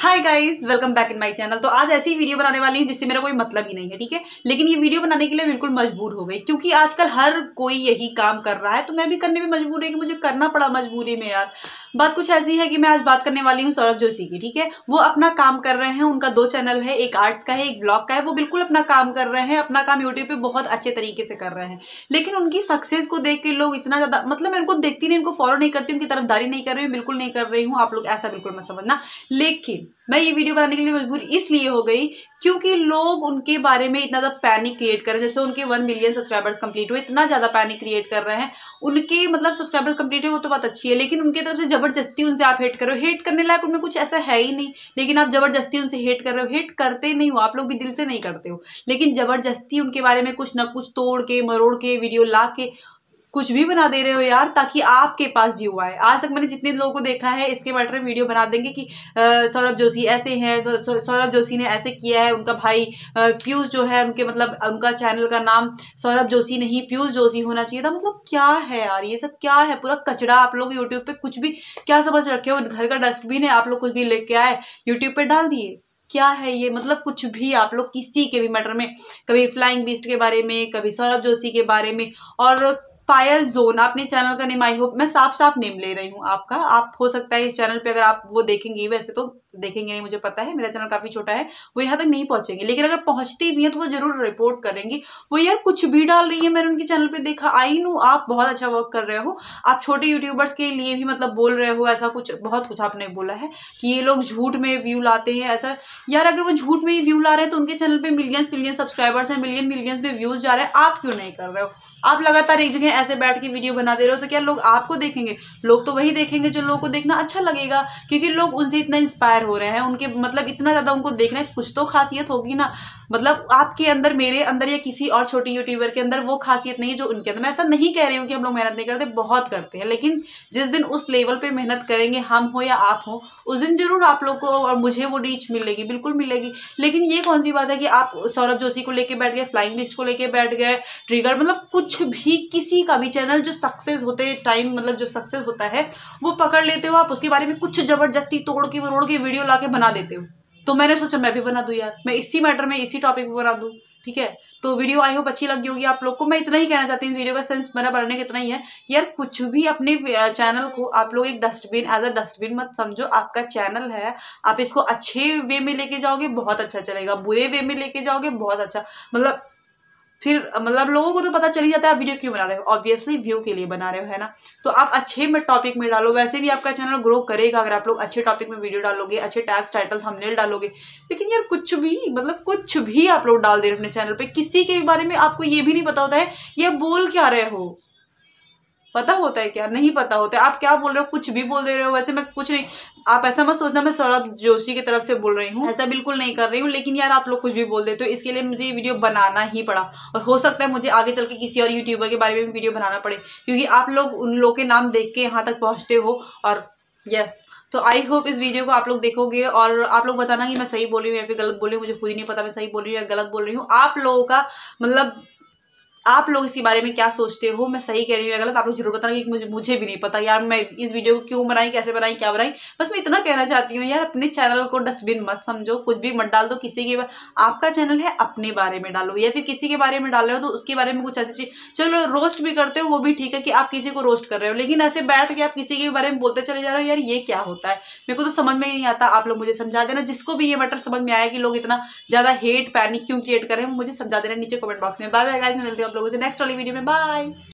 hi guys welcome back in my channel तो आज ऐसी वीडियो बनाने वाली हूँ जिससे मेरा कोई मतलब ही नहीं है ठीक है लेकिन ये वीडियो बनाने के लिए बिल्कुल मजबूर हो गई क्योंकि आजकल हर कोई यही काम कर रहा है तो मैं भी करने में मजबूर है कि मुझे करना पड़ा मजबूरी में यार बात कुछ ऐसी है कि मैं आज बात करने वाली हूँ सौरभ जोशी की ठीक है वो अपना काम कर रहे हैं उनका दो चैनल है एक आर्ट्स का है एक ब्लॉग का है वो बिल्कुल अपना काम कर रहे हैं अपना काम यूट्यूब पे बहुत अच्छे तरीके से कर रहे हैं लेकिन उनकी सक्सेस को देख के लोग इतना ज़्यादा मतलब मैं उनको देखती नहीं उनको फॉलो नहीं करती उनकी तरफदारी नहीं कर रही हूँ बिल्कुल नहीं कर रही हूँ आप लोग ऐसा बिल्कुल मत समझना लेकिन मैं ये वीडियो बनाने के लिए मजबूर इसलिए हो गई क्योंकि लोग उनके बारे में इतना ज़्यादा पैनिक क्रिएट कर रहे हैं जैसे उनके वन मिलियन सब्सक्राइबर्स कंप्लीट हुए इतना ज़्यादा पैनिक क्रिएट कर रहे हैं उनके मतलब सब्सक्राइबर्स कंप्लीट हुए वो तो बात अच्छी है लेकिन उनके तरफ से ज़बरदस्ती उनसे आप हेट कर रहे हो हेट करने लायक उनमें कुछ ऐसा है ही नहीं लेकिन आप ज़बरदस्ती उनसे हेट कर रहे हो हेट करते नहीं हो आप लोग भी दिल से नहीं करते हो लेकिन ज़बरदस्ती उनके बारे में कुछ ना कुछ तोड़ के मरोड़ के वीडियो ला के कुछ भी बना दे रहे हो यार ताकि आपके पास व्यू आए आज तक मैंने जितने लोगों को देखा है इसके बारे में वीडियो बना देंगे कि सौरभ जोशी ऐसे हैं सौरभ जोशी ने ऐसे किया है उनका भाई पीयूष जो है उनके मतलब उनका चैनल का नाम सौरभ जोशी नहीं पीयूष जोशी होना चाहिए था मतलब क्या है यार ये सब क्या है पूरा कचरा आप लोग यूट्यूब पर कुछ भी क्या समझ रखे हो घर का डस्टबिन है आप लोग कुछ भी लेके आए यूट्यूब पर डाल दिए क्या है ये मतलब कुछ भी आप लोग किसी के भी मैटर में कभी फ्लाइंग बीस्ट के बारे में कभी सौरभ जोशी के बारे में और फायल जोन आपने चैनल का नेम आई होप मैं साफ साफ नेम ले रही हूँ आपका आप हो सकता है इस चैनल पे अगर आप वो देखेंगे वैसे तो देखेंगे नहीं मुझे पता है मेरा चैनल काफ़ी छोटा है वो यहाँ तक नहीं पहुंचेंगे लेकिन अगर पहुंचती भी है तो वो जरूर रिपोर्ट करेंगी वो यार कुछ भी डाल रही है मैंने उनके चैनल पर देखा आई नू आप बहुत अच्छा वर्क कर रहे हो आप छोटे यूट्यूबर्स के लिए भी मतलब बोल रहे हो ऐसा कुछ बहुत कुछ आपने बोला है कि ये लोग झूठ में व्यू लाते हैं ऐसा यार अगर वो झूठ में ही व्यू ला रहे हैं तो उनके चैनल पर मिलियंस मिलियन सब्सक्राइबर्स हैं मिलियन मिलियंस में व्यूज़ जा रहे हैं आप क्यों नहीं कर रहे हो आप लगातार एक जगह ऐसे बैठ के वीडियो बना दे रहे हो तो क्या लोग आपको देखेंगे लोग तो वही देखेंगे जो लोगों को देखना अच्छा लगेगा क्योंकि लोग उनसे इतना इंस्पायर हो रहे हैं उनके मतलब इतना ज़्यादा उनको देख रहे हैं कुछ तो खासियत होगी ना मतलब आपके अंदर मेरे अंदर या किसी और छोटी यूट्यूबर के अंदर वो खासियत नहीं है जो उनके अंदर मैं ऐसा नहीं कह रही हूँ कि हम लोग मेहनत नहीं करते बहुत करते हैं लेकिन जिस दिन उस लेवल पर मेहनत करेंगे हम हो या आप हो उस दिन जरूर आप लोग को और मुझे वो रीच मिलेगी बिल्कुल मिलेगी लेकिन ये कौन सी बात है कि आप सौरभ जोशी को लेकर बैठ गए फ्लाइंग लिस्ट को लेकर बैठ गए ट्रिगर मतलब कुछ भी किसी का भी चैनल जो सक्सेस होते टाइम मतलब जो सक्सेस होता है वो पकड़ लेते हो आप उसके बारे में कुछ ज़बरदस्ती तोड़ के मरोड़ के वीडियो ला के बना देते हो तो मैंने सोचा मैं भी बना दूँ यार मैं इसी मैटर में इसी टॉपिक पर बना दूँ ठीक है तो वीडियो आई होप अच्छी लगी होगी आप लोग को मैं इतना ही कहना चाहती हूँ इस वीडियो का सेंस मेरा बढ़ने का इतना ही है यार कुछ भी अपने चैनल को आप लोग एक डस्टबिन एज अ डस्टबिन मत समझो आपका चैनल है आप इसको अच्छे वे में लेके जाओगे बहुत अच्छा चलेगा बुरे वे में लेके जाओगे बहुत अच्छा मतलब फिर मतलब लोगों को तो पता चली जाता है आप वीडियो क्यों बना रहे हो ऑब्वियसली व्यू के लिए बना रहे हो है ना तो आप अच्छे में टॉपिक में डालो वैसे भी आपका चैनल ग्रो करेगा अगर आप लोग अच्छे टॉपिक में वीडियो डालोगे अच्छे टैक्स टाइटल्स हमनेल डालोगे लेकिन यार कुछ भी मतलब कुछ भी आप लोग डाल दे रहे अपने चैनल पर किसी के बारे में आपको ये भी नहीं पता होता है ये बोल क्या रहे हो पता होता है क्या नहीं पता होता है आप क्या बोल रहे हो कुछ भी बोल दे रहे हो वैसे मैं कुछ नहीं आप ऐसा मत सोचना मैं सौरभ जोशी की तरफ से बोल रही हूँ ऐसा बिल्कुल नहीं कर रही हूँ लेकिन यार आप लोग कुछ भी बोल देते हो इसके लिए मुझे ये वीडियो बनाना ही पड़ा और हो सकता है मुझे आगे चल के किसी और यूट्यूबर के बारे में भी वीडियो बनाना पड़े क्योंकि आप लोग उन लोग के नाम देख के यहाँ तक पहुँचते हो और यस तो आई होप इस वीडियो को आप लोग देखोगे और आप लोग बताना कि मैं सही बोल रही हूँ या फिर गलत बोल रही हूँ मुझे खुद ही नहीं पता मैं सही बोल रही हूँ या गलत बोल रही हूँ आप लोगों का मतलब आप लोग इसी बारे में क्या सोचते हो मैं सही कह रही हूँ या गलत आप लोग जरूर बताना कि मुझे मुझे भी नहीं पता यार मैं इस वीडियो को क्यों बनाई कैसे बनाई क्या बनाई बस मैं इतना कहना चाहती हूँ यार अपने चैनल को डस्टबिन मत समझो कुछ भी मत डाल दो किसी के आपका चैनल है अपने बारे में डालो या फिर किसी के बारे में डाल रहे हो तो उसके बारे में कुछ ऐसी चीज चलो रोस्ट भी करते हो वो भी ठीक है कि आप किसी को रोस्ट कर रहे हो लेकिन ऐसे बैठ के आप किसी के बारे में बोलते चले जा रहे हो यार ये क्या होता है मेरे को तो समझ में ही नहीं आता आप लोग मुझे समझा देना जिसको भी ये मैटर समझ में आया कि लोग इतना ज़्यादा हेट पैनिक क्यों क्रिएट कर रहे हैं मुझे समझा देना नीचे कमेंट बॉक्स में बाय बाय गाइस मिलते मिलती आप लोगों से नेक्स्ट वाली वीडियो में बाय